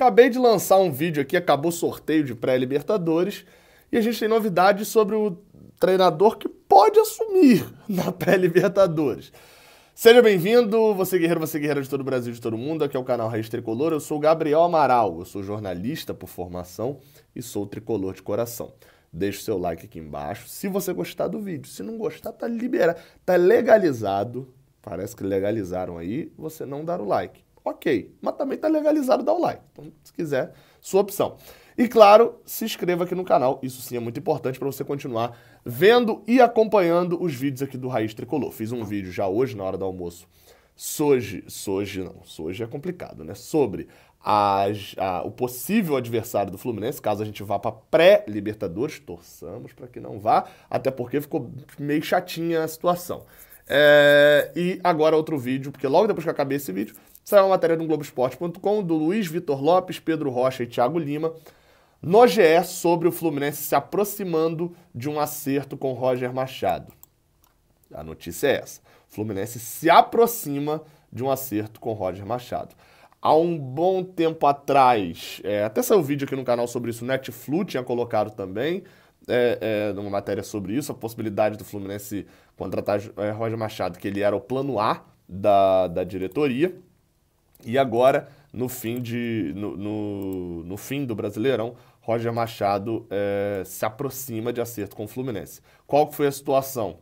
Acabei de lançar um vídeo aqui, acabou o sorteio de pré-Libertadores, e a gente tem novidades sobre o treinador que pode assumir na pré-Libertadores. Seja bem-vindo, você guerreiro, você guerreira de todo o Brasil, de todo o mundo, aqui é o canal Raiz Tricolor, eu sou Gabriel Amaral, eu sou jornalista por formação e sou tricolor de coração. Deixe o seu like aqui embaixo, se você gostar do vídeo, se não gostar, tá liberado, tá legalizado, parece que legalizaram aí, você não dar o like ok. Mas também está legalizado dar o like. Então, se quiser, sua opção. E claro, se inscreva aqui no canal, isso sim é muito importante para você continuar vendo e acompanhando os vídeos aqui do Raiz Tricolor. Fiz um vídeo já hoje na hora do almoço. Soji, Soji não, Soji é complicado, né? Sobre a, o possível adversário do Fluminense, caso a gente vá para pré-Libertadores, torçamos para que não vá, até porque ficou meio chatinha a situação. É, e agora outro vídeo, porque logo depois que eu acabei esse vídeo, Saiu uma matéria no Globoesporte.com do Luiz Vitor Lopes, Pedro Rocha e Thiago Lima. No GE, sobre o Fluminense se aproximando de um acerto com Roger Machado. A notícia é essa. Fluminense se aproxima de um acerto com Roger Machado. Há um bom tempo atrás, é, até saiu um vídeo aqui no canal sobre isso, o Netflu tinha colocado também, é, é, uma matéria sobre isso, a possibilidade do Fluminense contratar é, Roger Machado, que ele era o plano A da, da diretoria. E agora, no fim, de, no, no, no fim do Brasileirão, Roger Machado é, se aproxima de acerto com o Fluminense. Qual foi a situação?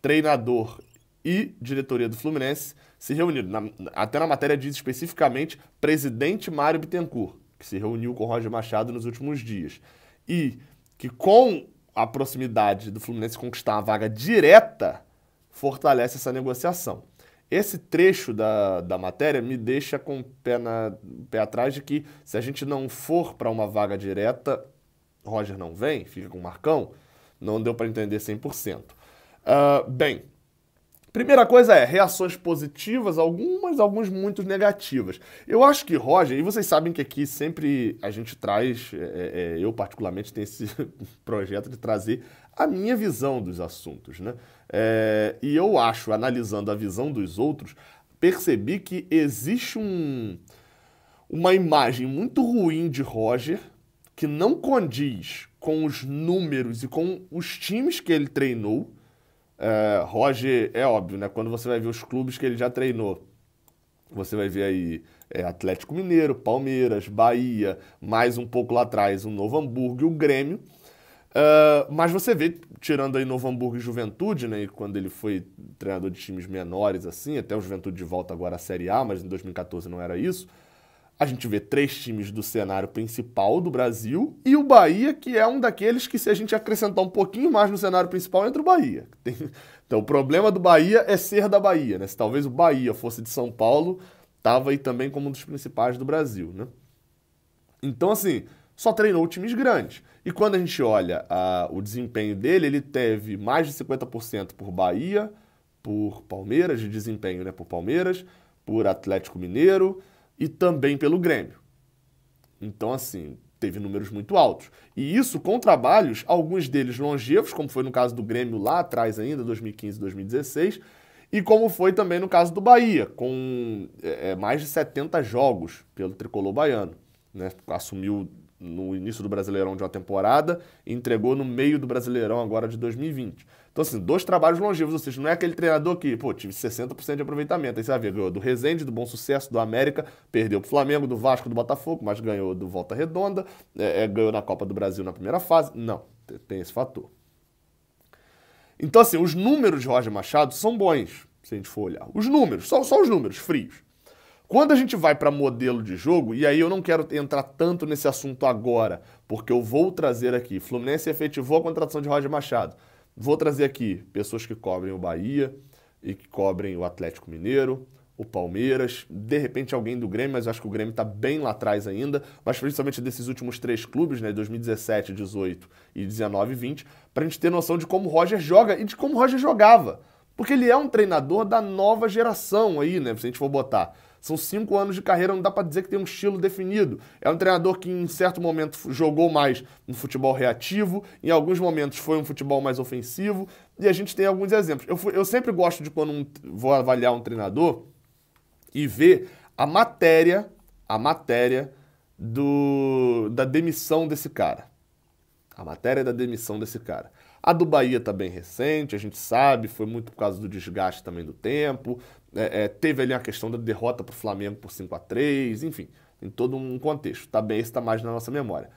Treinador e diretoria do Fluminense se reuniram. Na, até na matéria diz especificamente presidente Mário Bittencourt, que se reuniu com Roger Machado nos últimos dias. E que com a proximidade do Fluminense conquistar uma vaga direta, fortalece essa negociação. Esse trecho da, da matéria me deixa com o pé, na, pé atrás de que se a gente não for para uma vaga direta, Roger não vem, fica com o Marcão. Não deu para entender 100%. Uh, ah, bem, Primeira coisa é reações positivas, algumas, alguns muitos negativas. Eu acho que Roger, e vocês sabem que aqui sempre a gente traz, é, é, é eu particularmente tenho esse projeto de trazer a minha visão dos assuntos. Né? É, e eu acho, analisando a visão dos outros, percebi que existe um, uma imagem muito ruim de Roger que não condiz com os números e com os times que ele treinou. É, Roger, é óbvio, né? Quando você vai ver os clubes que ele já treinou, você vai ver aí é, Atlético Mineiro, Palmeiras, Bahia, mais um pouco lá atrás o Novo Hamburgo e o Grêmio. Ah, mas você vê, tirando aí Novo Hamburgo e Juventude, né? E quando ele foi treinador de times menores, assim, até o Juventude de volta agora à Série A, mas em 2014 não era isso. A gente vê três times do cenário principal do Brasil e o Bahia, que é um daqueles que, se a gente acrescentar um pouquinho mais no cenário principal, entra o Bahia. Tem... Então, o problema do Bahia é ser da Bahia, né? Se talvez o Bahia fosse de São Paulo, tava aí também como um dos principais do Brasil, né? Então, assim, só treinou times grandes. E quando a gente olha ah, o desempenho dele, ele teve mais de 50% por Bahia, por Palmeiras, de desempenho né, por Palmeiras, por Atlético Mineiro e também pelo Grêmio. Então, assim, teve números muito altos. E isso com trabalhos, alguns deles longevos, como foi no caso do Grêmio lá atrás ainda, 2015, 2016, e como foi também no caso do Bahia, com é, é mais de 70 jogos pelo tricolor baiano. Né? Assumiu no início do Brasileirão de uma temporada e entregou no meio do Brasileirão agora de 2020. Então, assim, dois trabalhos longevos, ou seja, não é aquele treinador que, pô, tive 60% de aproveitamento. Aí você vai ver, ganhou do Resende, do Bom Sucesso, do América, perdeu pro Flamengo, do Vasco, do Botafogo, mas ganhou do Volta Redonda, é, é, ganhou na Copa do Brasil na primeira fase. Não, tem esse fator. Então, assim, os números de Roger Machado são bons, se a gente for olhar. Os números, só, só os números frios. Quando a gente vai para modelo de jogo, e aí eu não quero entrar tanto nesse assunto agora, porque eu vou trazer aqui. Fluminense efetivou a contratação de Roger Machado. Vou trazer aqui pessoas que cobrem o Bahia e que cobrem o Atlético Mineiro, o Palmeiras, de repente alguém do Grêmio, mas eu acho que o Grêmio está bem lá atrás ainda, mas principalmente desses últimos três clubes, né, 2017, 18 e 19 e 20, para a gente ter noção de como o Roger joga e de como o Roger jogava. Porque ele é um treinador da nova geração aí, né, se a gente for botar. São cinco anos de carreira, não dá para dizer que tem um estilo definido. É um treinador que em certo momento jogou mais no futebol reativo, em alguns momentos foi um futebol mais ofensivo, e a gente tem alguns exemplos. Eu, eu sempre gosto de quando um, vou avaliar um treinador e ver a matéria, a matéria do, da demissão desse cara. A matéria é da demissão desse cara. A do Bahia está bem recente, a gente sabe, foi muito por causa do desgaste também do tempo. É, é, teve ali a questão da derrota para o Flamengo por 5 a 3 enfim, em todo um contexto. Tá bem, esse está mais na nossa memória.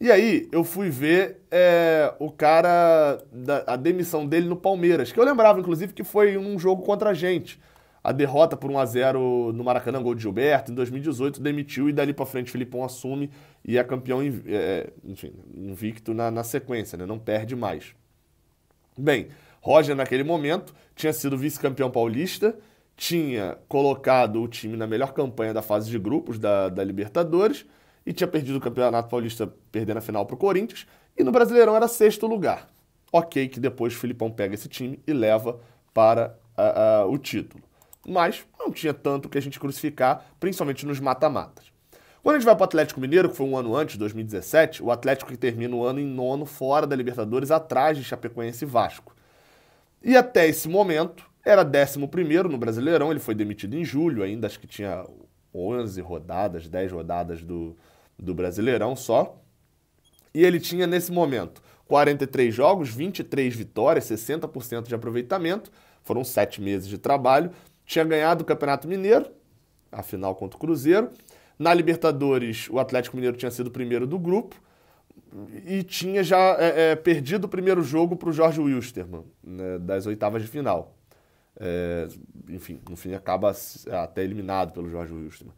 E aí, eu fui ver é, o cara, da, a demissão dele no Palmeiras, que eu lembrava, inclusive, que foi um jogo contra a gente. A derrota por 1x0 no Maracanã, gol de Gilberto, em 2018 demitiu e dali para frente Filipão assume e é campeão é, é, enfim, invicto na, na sequência, né? não perde mais. Bem, Roger naquele momento tinha sido vice-campeão paulista, tinha colocado o time na melhor campanha da fase de grupos da, da Libertadores e tinha perdido o Campeonato Paulista, perdendo a final para o Corinthians, e no Brasileirão era sexto lugar. Ok, que depois o Filipão pega esse time e leva para a, a, o título mas não tinha tanto que a gente crucificar, principalmente nos mata-matas. Quando a gente vai para o Atlético Mineiro, que foi um ano antes, 2017, o Atlético que termina o ano em nono, fora da Libertadores, atrás de Chapecoense e Vasco. E até esse momento, era 11 no Brasileirão, ele foi demitido em julho, ainda acho que tinha 11 rodadas, 10 rodadas do, do Brasileirão só. E ele tinha, nesse momento, 43 jogos, 23 vitórias, 60% de aproveitamento, foram 7 meses de trabalho, tinha ganhado o Campeonato Mineiro, a final contra o Cruzeiro. Na Libertadores, o Atlético Mineiro tinha sido o primeiro do grupo e tinha já é, é, perdido o primeiro jogo para o Jorge Wilstermann, né, das oitavas de final. É, enfim, no fim acaba até eliminado pelo Jorge Wilstermann.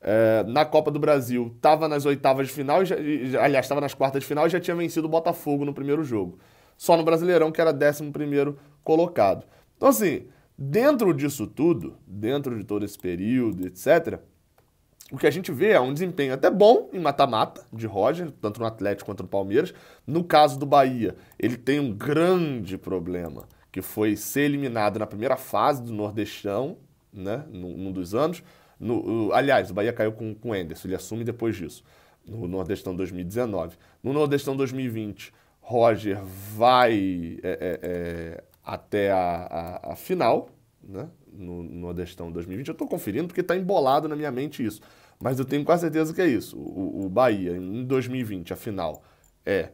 É, na Copa do Brasil, estava nas oitavas de final, e já, aliás, estava nas quartas de final e já tinha vencido o Botafogo no primeiro jogo. Só no Brasileirão, que era 11 primeiro colocado. Então, assim, Dentro disso tudo, dentro de todo esse período, etc., o que a gente vê é um desempenho até bom em mata-mata de Roger, tanto no Atlético quanto no Palmeiras. No caso do Bahia, ele tem um grande problema, que foi ser eliminado na primeira fase do Nordestão, né, num, num dos anos. No, aliás, o Bahia caiu com, com o Enderson, ele assume depois disso, no Nordestão 2019. No Nordestão 2020, Roger vai é, é, é, até a, a, a final, né? No, no Nordestão 2020. Eu estou conferindo porque está embolado na minha mente isso. Mas eu tenho quase certeza que é isso. O, o Bahia, em 2020, a final é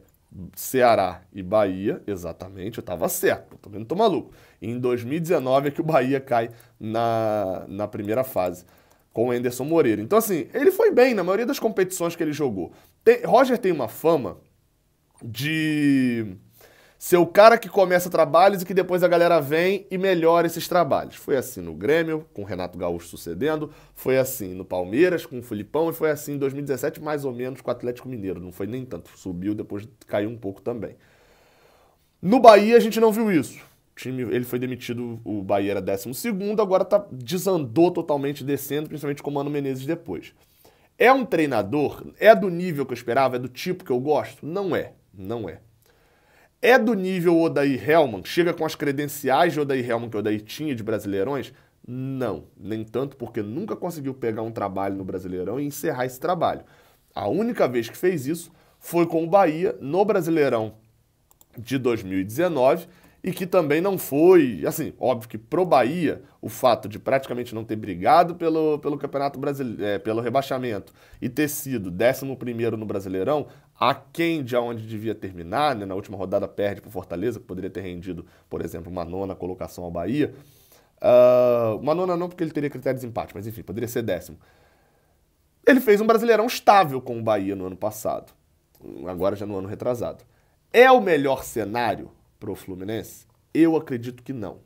Ceará e Bahia, exatamente, eu estava certo, também não estou maluco. E em 2019 é que o Bahia cai na, na primeira fase com o Enderson Moreira. Então, assim, ele foi bem na maioria das competições que ele jogou. Tem, Roger tem uma fama de ser o cara que começa trabalhos e que depois a galera vem e melhora esses trabalhos. Foi assim no Grêmio, com o Renato Gaúcho sucedendo, foi assim no Palmeiras, com o Filipão, e foi assim em 2017, mais ou menos, com o Atlético Mineiro. Não foi nem tanto, subiu, depois caiu um pouco também. No Bahia a gente não viu isso. O time, ele foi demitido, o Bahia era 12, agora tá, desandou totalmente descendo, principalmente com o Mano Menezes depois. É um treinador? É do nível que eu esperava? É do tipo que eu gosto? Não é, não é é do nível Odair Hellman? Chega com as credenciais de Odair Hellman que Odair tinha de Brasileirões? Não, nem tanto porque nunca conseguiu pegar um trabalho no Brasileirão e encerrar esse trabalho. A única vez que fez isso foi com o Bahia no Brasileirão de 2019 e que também não foi, assim, óbvio que pro Bahia, o fato de praticamente não ter brigado pelo, pelo Campeonato Brasileiro, é, pelo rebaixamento e ter sido 11 no Brasileirão, aquém de onde devia terminar, né, na última rodada perde pro Fortaleza, que poderia ter rendido, por exemplo, uma nona colocação ao Bahia. Uh, uma nona não, porque ele teria critério de mas enfim, poderia ser décimo. Ele fez um Brasileirão estável com o Bahia no ano passado, agora já no ano retrasado. É o melhor cenário para o Fluminense? Eu acredito que não.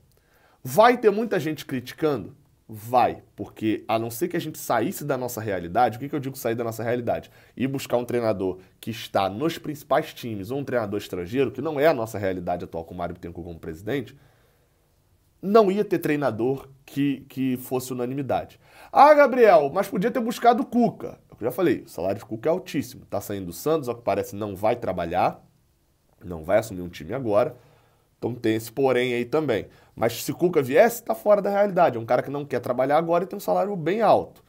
Vai ter muita gente criticando? Vai, porque a não ser que a gente saísse da nossa realidade, o que, que eu digo sair da nossa realidade? E buscar um treinador que está nos principais times, ou um treinador estrangeiro, que não é a nossa realidade atual com o Mário Bittencourt como presidente, não ia ter treinador que, que fosse unanimidade. Ah, Gabriel, mas podia ter buscado o Cuca. Eu já falei, o salário de Cuca é altíssimo. Está saindo do Santos, ao que parece não vai trabalhar. Não vai assumir um time agora. Então tem esse porém aí também. Mas se Cuca viesse, está fora da realidade. É um cara que não quer trabalhar agora e tem um salário bem alto.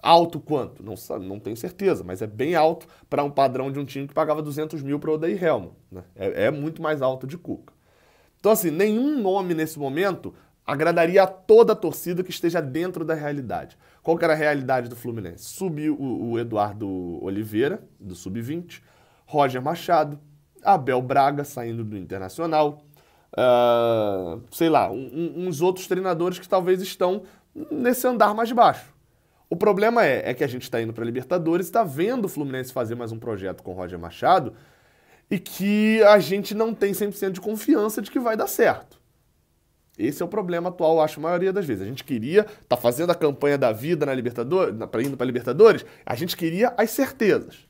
Alto quanto? Não, não tenho certeza, mas é bem alto para um padrão de um time que pagava 200 mil para o Odair Helmo Né? É, é, muito mais alto de Cuca. Então, assim, nenhum nome nesse momento agradaria a toda a torcida que esteja dentro da realidade. Qual que era a realidade do Fluminense? Subiu o, o Eduardo Oliveira, do Sub-20, Roger Machado, Abel Braga saindo do Internacional, uh, sei lá, um, uns outros treinadores que talvez estão nesse andar mais baixo. O problema é, é que a gente está indo para a Libertadores, está vendo o Fluminense fazer mais um projeto com o Roger Machado e que a gente não tem 100% de confiança de que vai dar certo. Esse é o problema atual, acho, a maioria das vezes. A gente queria, tá fazendo a campanha da vida na Libertadores, para indo para Libertadores, a gente queria as certezas.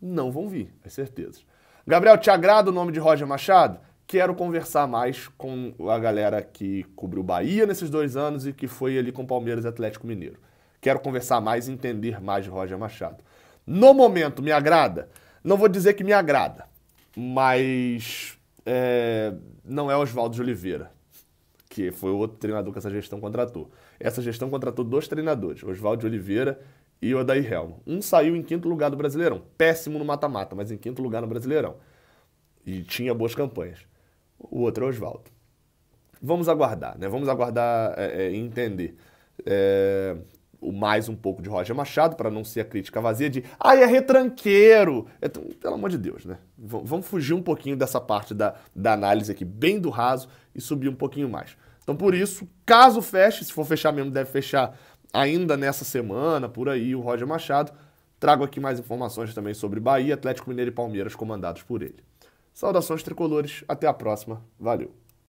Não vão vir, as certezas. Gabriel, te agrada o nome de Roger Machado? Quero conversar mais com a galera que cobriu Bahia nesses dois anos e que foi ali com Palmeiras e Atlético Mineiro. Quero conversar mais e entender mais de Roger Machado. No momento, me agrada? Não vou dizer que me agrada, mas é, não é Oswaldo de Oliveira, que foi o outro treinador que essa gestão contratou. Essa gestão contratou dois treinadores, Oswaldo de Oliveira e o Odair Helmo. Um saiu em quinto lugar do Brasileirão. Péssimo no mata-mata, mas em quinto lugar no Brasileirão. E tinha boas campanhas. O outro é Oswaldo. Vamos aguardar, né? Vamos aguardar e é, é, entender. É, mais um pouco de Roger Machado, para não ser a crítica vazia de ai, ah, é retranqueiro. É, então, pelo amor de Deus, né? V vamos fugir um pouquinho dessa parte da, da análise aqui, bem do raso, e subir um pouquinho mais. Então, por isso, caso feche, se for fechar mesmo, deve fechar ainda nessa semana, por aí, o Roger Machado. Trago aqui mais informações também sobre Bahia, Atlético Mineiro e Palmeiras comandados por ele. Saudações tricolores, até a próxima, valeu!